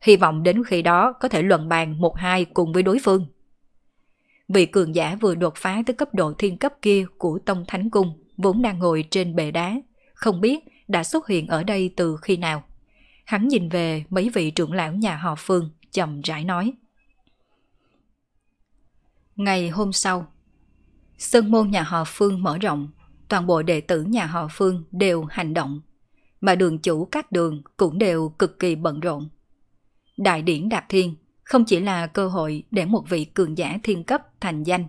Hy vọng đến khi đó có thể luận bàn một hai cùng với đối phương. Vị cường giả vừa đột phá tới cấp độ thiên cấp kia của Tông Thánh Cung vốn đang ngồi trên bệ đá, không biết đã xuất hiện ở đây từ khi nào. Hắn nhìn về mấy vị trưởng lão nhà họ Phương, chậm rãi nói. Ngày hôm sau, sân môn nhà họ Phương mở rộng, toàn bộ đệ tử nhà họ Phương đều hành động, mà đường chủ các đường cũng đều cực kỳ bận rộn. Đại điển đạp thiên không chỉ là cơ hội để một vị cường giả thiên cấp thành danh,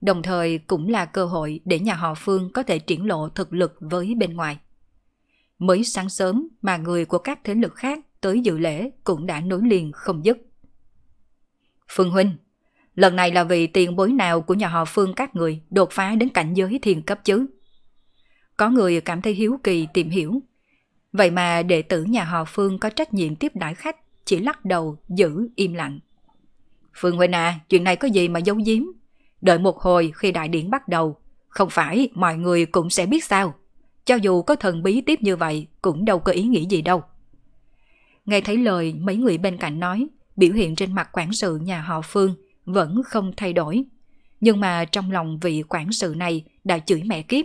đồng thời cũng là cơ hội để nhà họ Phương có thể triển lộ thực lực với bên ngoài. Mới sáng sớm mà người của các thế lực khác tới dự lễ cũng đã nối liền không dứt. Phương Huynh, lần này là vì tiền bối nào của nhà họ Phương các người đột phá đến cảnh giới thiền cấp chứ? Có người cảm thấy hiếu kỳ tìm hiểu. Vậy mà đệ tử nhà họ Phương có trách nhiệm tiếp đãi khách chỉ lắc đầu giữ im lặng. Phương Huynh à, chuyện này có gì mà giấu giếm? Đợi một hồi khi đại điển bắt đầu, không phải mọi người cũng sẽ biết sao. Cho dù có thần bí tiếp như vậy cũng đâu có ý nghĩa gì đâu. Nghe thấy lời mấy người bên cạnh nói, biểu hiện trên mặt quản sự nhà họ Phương vẫn không thay đổi. Nhưng mà trong lòng vị quản sự này đã chửi mẹ kiếp.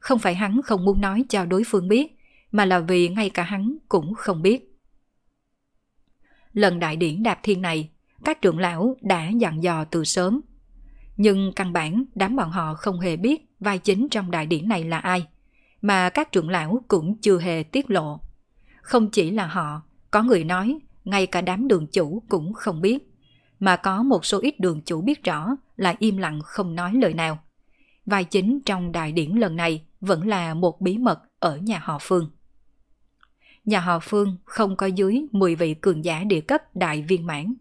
Không phải hắn không muốn nói cho đối phương biết, mà là vì ngay cả hắn cũng không biết. Lần đại điển đạp thiên này, các trưởng lão đã dặn dò từ sớm. Nhưng căn bản đám bọn họ không hề biết vai chính trong đại điển này là ai, mà các trưởng lão cũng chưa hề tiết lộ. Không chỉ là họ có người nói, ngay cả đám đường chủ cũng không biết. Mà có một số ít đường chủ biết rõ lại im lặng không nói lời nào. Vai chính trong đại điển lần này vẫn là một bí mật ở nhà họ Phương. Nhà họ Phương không có dưới 10 vị cường giả địa cấp đại viên mãn,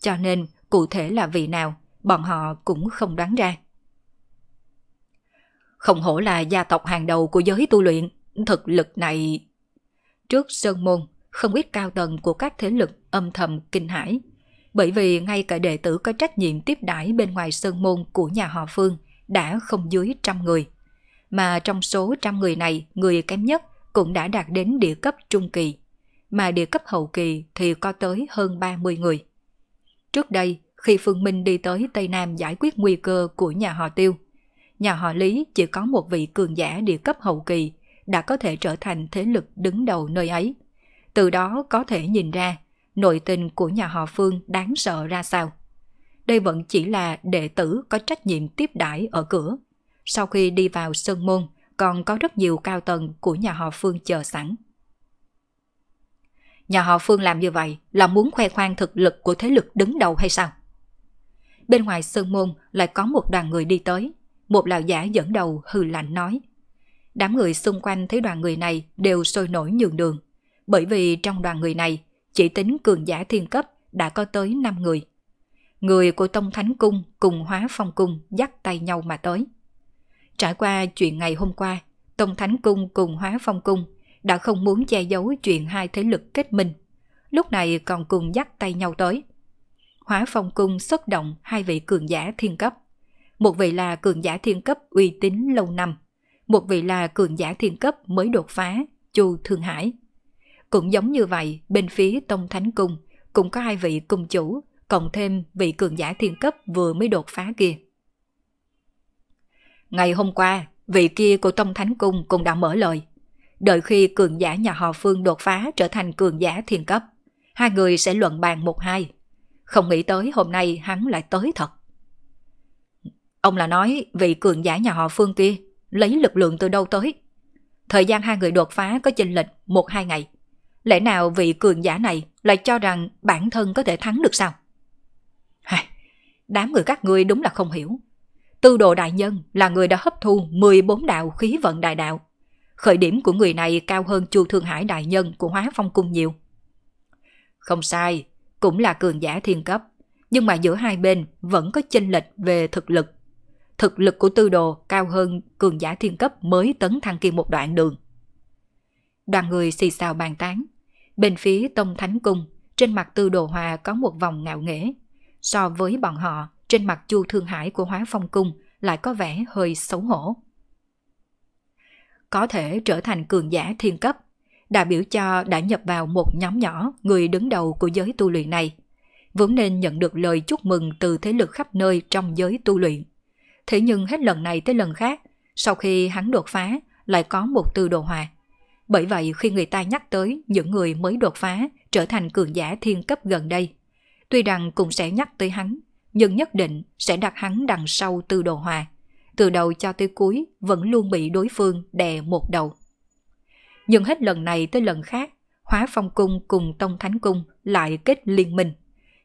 cho nên cụ thể là vị nào bọn họ cũng không đoán ra. Không hổ là gia tộc hàng đầu của giới tu luyện, thực lực này... Trước Sơn Môn, không ít cao tầng của các thế lực âm thầm kinh hãi. Bởi vì ngay cả đệ tử có trách nhiệm tiếp đãi bên ngoài sơn môn của nhà họ Phương đã không dưới trăm người. Mà trong số trăm người này, người kém nhất cũng đã đạt đến địa cấp trung kỳ. Mà địa cấp hậu kỳ thì có tới hơn 30 người. Trước đây, khi Phương Minh đi tới Tây Nam giải quyết nguy cơ của nhà họ Tiêu, nhà họ Lý chỉ có một vị cường giả địa cấp hậu kỳ đã có thể trở thành thế lực đứng đầu nơi ấy. Từ đó có thể nhìn ra nội tình của nhà họ Phương đáng sợ ra sao. Đây vẫn chỉ là đệ tử có trách nhiệm tiếp đãi ở cửa. Sau khi đi vào sân môn, còn có rất nhiều cao tầng của nhà họ Phương chờ sẵn. Nhà họ Phương làm như vậy là muốn khoe khoang thực lực của thế lực đứng đầu hay sao? Bên ngoài sân môn lại có một đoàn người đi tới. Một lão giả dẫn đầu hừ lạnh nói. Đám người xung quanh thấy đoàn người này đều sôi nổi nhường đường bởi vì trong đoàn người này, chỉ tính cường giả thiên cấp đã có tới 5 người. Người của Tông Thánh Cung cùng Hóa Phong Cung dắt tay nhau mà tới. Trải qua chuyện ngày hôm qua, Tông Thánh Cung cùng Hóa Phong Cung đã không muốn che giấu chuyện hai thế lực kết minh. Lúc này còn cùng dắt tay nhau tới. Hóa Phong Cung xuất động hai vị cường giả thiên cấp. Một vị là cường giả thiên cấp uy tín lâu năm, một vị là cường giả thiên cấp mới đột phá, Chu Thương Hải. Cũng giống như vậy, bên phía Tông Thánh Cung cũng có hai vị cung chủ, cộng thêm vị cường giả thiên cấp vừa mới đột phá kia. Ngày hôm qua, vị kia của Tông Thánh Cung cũng đã mở lời. Đợi khi cường giả nhà họ Phương đột phá trở thành cường giả thiên cấp, hai người sẽ luận bàn một hai. Không nghĩ tới hôm nay hắn lại tới thật. Ông là nói vị cường giả nhà họ Phương kia lấy lực lượng từ đâu tới. Thời gian hai người đột phá có chênh lệch một hai ngày. Lẽ nào vị cường giả này lại cho rằng bản thân có thể thắng được sao? Hài, đám người các ngươi đúng là không hiểu. Tư đồ đại nhân là người đã hấp thu 14 đạo khí vận đại đạo. Khởi điểm của người này cao hơn Chu Thương Hải đại nhân của Hóa Phong Cung nhiều. Không sai, cũng là cường giả thiên cấp, nhưng mà giữa hai bên vẫn có chênh lệch về thực lực. Thực lực của tư đồ cao hơn cường giả thiên cấp mới tấn thăng kia một đoạn đường. Đoàn người xì xào bàn tán, Bên phía Tông Thánh Cung, trên mặt Tư Đồ Hòa có một vòng ngạo nghễ. So với bọn họ, trên mặt Chu Thương Hải của Hóa Phong Cung lại có vẻ hơi xấu hổ. Có thể trở thành cường giả thiên cấp, đại biểu cho đã nhập vào một nhóm nhỏ người đứng đầu của giới tu luyện này. Vốn nên nhận được lời chúc mừng từ thế lực khắp nơi trong giới tu luyện. Thế nhưng hết lần này tới lần khác, sau khi hắn đột phá, lại có một tư đồ hòa bởi vậy khi người ta nhắc tới những người mới đột phá trở thành cường giả thiên cấp gần đây, tuy rằng cũng sẽ nhắc tới hắn, nhưng nhất định sẽ đặt hắn đằng sau Tư Đồ Hòa. Từ đầu cho tới cuối vẫn luôn bị đối phương đè một đầu. Nhưng hết lần này tới lần khác, Hóa Phong Cung cùng Tông Thánh Cung lại kết liên minh.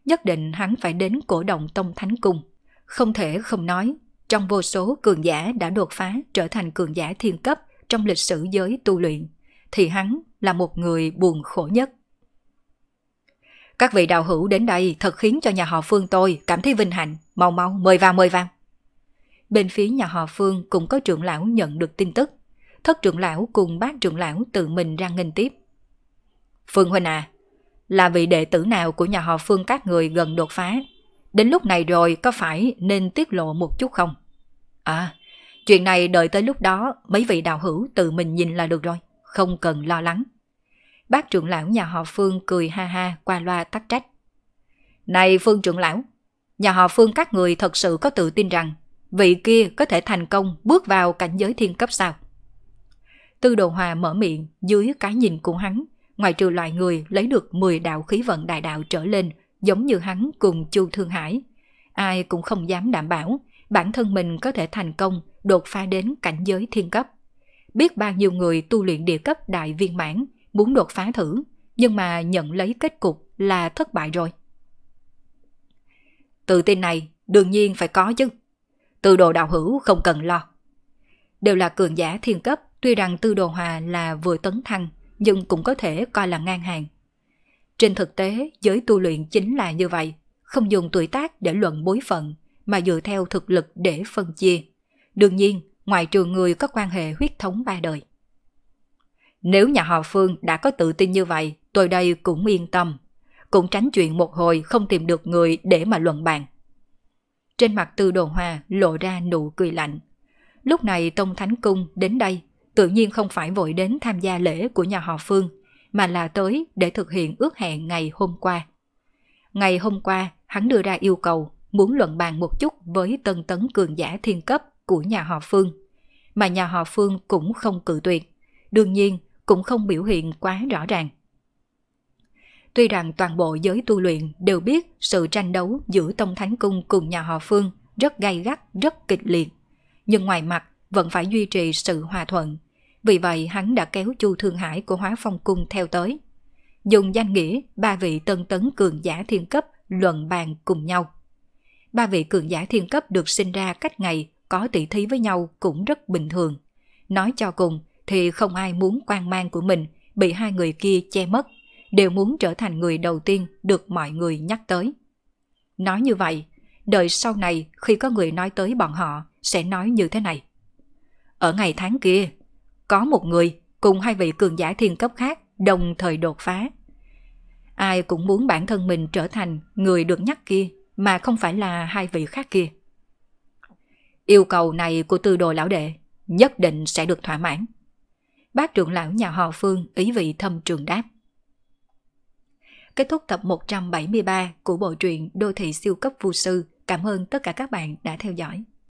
Nhất định hắn phải đến cổ động Tông Thánh Cung. Không thể không nói, trong vô số cường giả đã đột phá trở thành cường giả thiên cấp trong lịch sử giới tu luyện – thì hắn là một người buồn khổ nhất. Các vị đạo hữu đến đây thật khiến cho nhà họ Phương tôi cảm thấy vinh hạnh. Mau mau, mời vào mời vào. Bên phía nhà họ Phương cũng có trưởng lão nhận được tin tức. Thất trưởng lão cùng bác trưởng lão tự mình ra nghênh tiếp. Phương Huynh à, là vị đệ tử nào của nhà họ Phương các người gần đột phá? Đến lúc này rồi có phải nên tiết lộ một chút không? À, chuyện này đợi tới lúc đó mấy vị đạo hữu tự mình nhìn là được rồi không cần lo lắng. Bác trưởng lão nhà họ Phương cười ha ha qua loa tắc trách. Này Phương trưởng lão, nhà họ Phương các người thật sự có tự tin rằng vị kia có thể thành công bước vào cảnh giới thiên cấp sao? Tư Đồ Hòa mở miệng dưới cái nhìn của hắn, ngoài trừ loại người lấy được 10 đạo khí vận đại đạo trở lên, giống như hắn cùng Chu Thương Hải. Ai cũng không dám đảm bảo bản thân mình có thể thành công đột phá đến cảnh giới thiên cấp biết bao nhiêu người tu luyện địa cấp đại viên mãn muốn đột phá thử, nhưng mà nhận lấy kết cục là thất bại rồi. Tự tin này đương nhiên phải có chứ. tư đồ đạo hữu không cần lo. Đều là cường giả thiên cấp, tuy rằng tư đồ hòa là vừa tấn thăng, nhưng cũng có thể coi là ngang hàng. Trên thực tế, giới tu luyện chính là như vậy, không dùng tuổi tác để luận bối phận, mà dựa theo thực lực để phân chia. Đương nhiên, ngoài trừ người có quan hệ huyết thống ba đời. Nếu nhà họ Phương đã có tự tin như vậy, tôi đây cũng yên tâm. Cũng tránh chuyện một hồi không tìm được người để mà luận bàn. Trên mặt Tư Đồ hòa lộ ra nụ cười lạnh. Lúc này Tông Thánh Cung đến đây, tự nhiên không phải vội đến tham gia lễ của nhà họ Phương, mà là tới để thực hiện ước hẹn ngày hôm qua. Ngày hôm qua, hắn đưa ra yêu cầu muốn luận bàn một chút với tân tấn cường giả thiên cấp của nhà họ Phương. Mà nhà họ Phương cũng không cự tuyệt, đương nhiên cũng không biểu hiện quá rõ ràng. Tuy rằng toàn bộ giới tu luyện đều biết sự tranh đấu giữa Tông Thánh Cung cùng nhà họ Phương rất gay gắt, rất kịch liệt, nhưng ngoài mặt vẫn phải duy trì sự hòa thuận. Vì vậy hắn đã kéo Chu Thương Hải của Hóa Phong Cung theo tới. Dùng danh nghĩa ba vị tân tấn cường giả thiên cấp luận bàn cùng nhau. Ba vị cường giả thiên cấp được sinh ra cách ngày có tỷ thí với nhau cũng rất bình thường. Nói cho cùng thì không ai muốn quan mang của mình bị hai người kia che mất, đều muốn trở thành người đầu tiên được mọi người nhắc tới. Nói như vậy, đợi sau này khi có người nói tới bọn họ sẽ nói như thế này. Ở ngày tháng kia, có một người cùng hai vị cường giả thiên cấp khác đồng thời đột phá. Ai cũng muốn bản thân mình trở thành người được nhắc kia mà không phải là hai vị khác kia. Yêu cầu này của tư đồ lão đệ nhất định sẽ được thỏa mãn. Bác trưởng lão nhà họ Phương ý vị thâm trường đáp. Kết thúc tập 173 của bộ truyện Đô thị siêu cấp vô sư. Cảm ơn tất cả các bạn đã theo dõi.